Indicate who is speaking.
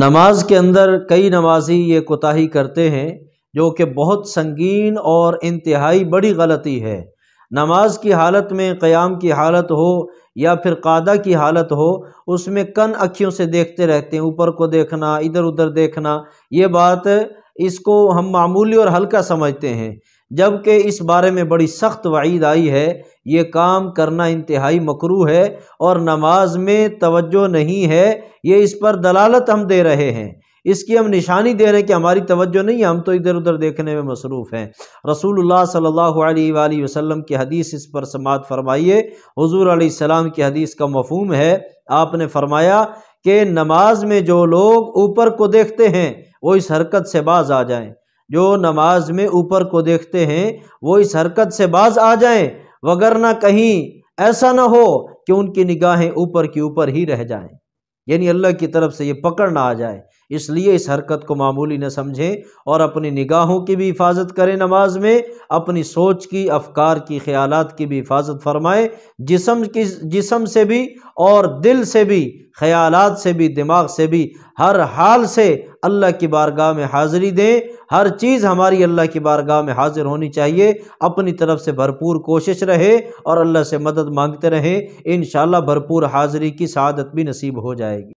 Speaker 1: नमाज के अंदर कई नमाजी ये कोताही करते हैं जो कि बहुत संगीन और इंतहाई बड़ी गलती है नमाज की हालत में क़याम की हालत हो या फिर कादा की हालत हो उसमें कन अखियों से देखते रहते हैं ऊपर को देखना इधर उधर देखना ये बात इसको हम मामूली और हल्का समझते हैं जबकि इस बारे में बड़ी सख्त वईद आई है ये काम करना इंतहाई मकरू है और नमाज में तवज्जो नहीं है ये इस पर दलालत हम दे रहे हैं इसकी हम निशानी दे रहे हैं कि हमारी तवज्जो नहीं है हम तो इधर उधर देखने में मसरूफ़ हैं रसूलुल्लाह सल्लल्लाहु अलैहि वसल्लम की हदीस इस पर समात फरमाइए हजूर सलाम की हदीस का मफहम है आपने फरमाया कि नमाज में जो लोग ऊपर को देखते हैं वो इस हरकत से बाज आ जाएं जो नमाज में ऊपर को देखते हैं वो इस हरकत से बाज आ जाएं वगरना कहीं ऐसा ना हो कि उनकी निगाहें ऊपर की ऊपर ही रह जाएं यानी अल्लाह की तरफ से ये पकड़ ना आ जाए इसलिए इस हरकत को मामूली न समझें और अपनी निगाहों की भी हिफाजत करें नमाज में अपनी सोच की अफकार की ख्याल की भी हिफाजत फरमाएं जिसम की जिसम से भी और दिल से भी ख्याल से भी दिमाग से भी हर हाल से अल्लाह की बारगाह में हाज़िरी दें हर चीज़ हमारी अल्लाह की बारगाह में हाज़िर होनी चाहिए अपनी तरफ से भरपूर कोशिश रहे और अल्लाह से मदद मांगते रहें इन भरपूर हाज़िरी की शहादत भी नसीब हो जाएगी